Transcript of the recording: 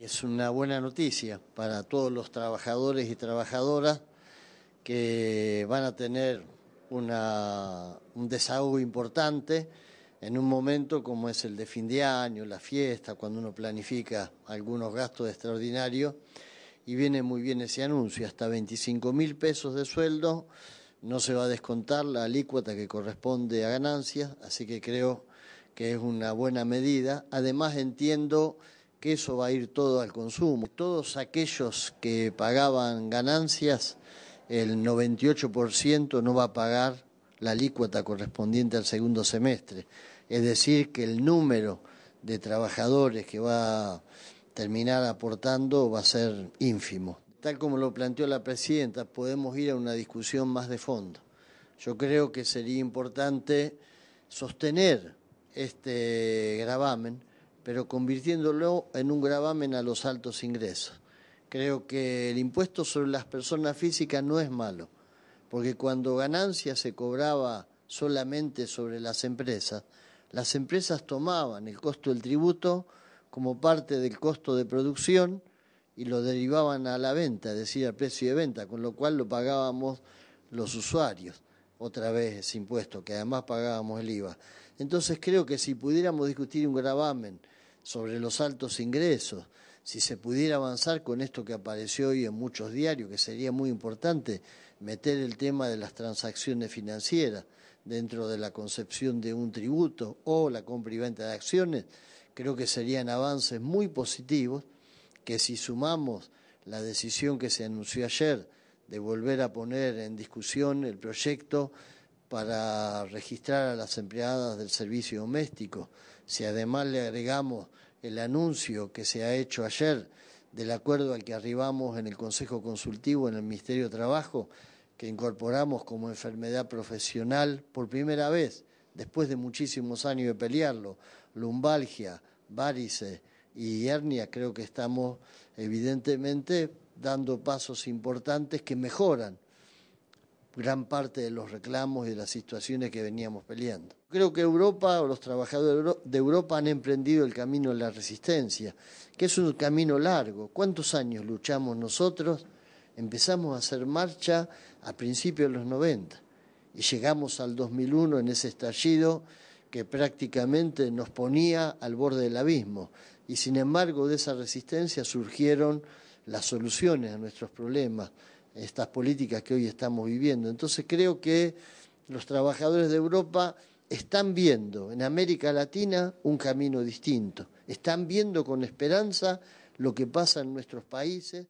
Es una buena noticia para todos los trabajadores y trabajadoras que van a tener un desahogo importante en un momento como es el de fin de año, la fiesta, cuando uno planifica algunos gastos extraordinarios. Y viene muy bien ese anuncio, hasta 25 mil pesos de sueldo, no se va a descontar la alícuota que corresponde a ganancias, así que creo que es una buena medida. Además entiendo que eso va a ir todo al consumo. Todos aquellos que pagaban ganancias, el 98% no va a pagar la alícuota correspondiente al segundo semestre. Es decir, que el número de trabajadores que va a terminar aportando va a ser ínfimo. Tal como lo planteó la presidenta, podemos ir a una discusión más de fondo. Yo creo que sería importante sostener este gravamen pero convirtiéndolo en un gravamen a los altos ingresos. Creo que el impuesto sobre las personas físicas no es malo, porque cuando ganancia se cobraba solamente sobre las empresas, las empresas tomaban el costo del tributo como parte del costo de producción y lo derivaban a la venta, es decir, al precio de venta, con lo cual lo pagábamos los usuarios, otra vez ese impuesto, que además pagábamos el IVA. Entonces creo que si pudiéramos discutir un gravamen, sobre los altos ingresos, si se pudiera avanzar con esto que apareció hoy en muchos diarios, que sería muy importante meter el tema de las transacciones financieras dentro de la concepción de un tributo o la compra y venta de acciones, creo que serían avances muy positivos que si sumamos la decisión que se anunció ayer de volver a poner en discusión el proyecto para registrar a las empleadas del servicio doméstico. Si además le agregamos el anuncio que se ha hecho ayer del acuerdo al que arribamos en el Consejo Consultivo en el Ministerio de Trabajo, que incorporamos como enfermedad profesional por primera vez, después de muchísimos años de pelearlo, lumbalgia, varices y hernia, creo que estamos evidentemente dando pasos importantes que mejoran gran parte de los reclamos y de las situaciones que veníamos peleando. Creo que Europa o los trabajadores de Europa han emprendido el camino de la resistencia, que es un camino largo. ¿Cuántos años luchamos nosotros? Empezamos a hacer marcha a principios de los 90 y llegamos al 2001 en ese estallido que prácticamente nos ponía al borde del abismo. Y sin embargo, de esa resistencia surgieron las soluciones a nuestros problemas estas políticas que hoy estamos viviendo. Entonces creo que los trabajadores de Europa están viendo en América Latina un camino distinto, están viendo con esperanza lo que pasa en nuestros países.